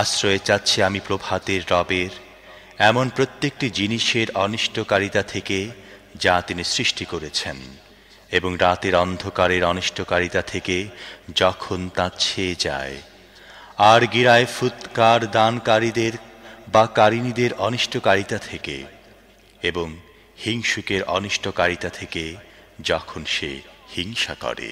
আশ্রয় চাচ্ছি আমি প্রভাতের রবের এমন প্রত্যেকটি জিনিসের অনিষ্টকারিতা থেকে যা তিনি সৃষ্টি করেছেন এবং রাতের অন্ধকারের অনিষ্টকারিতা থেকে যখন তা ছেয়ে যায় আর গিরায় ফুৎকার দানকারীদের বা কারিণীদের অনিষ্টকারিতা থেকে এবং হিংসুকের অনিষ্টকারিতা থেকে যখন সে হিংসা করে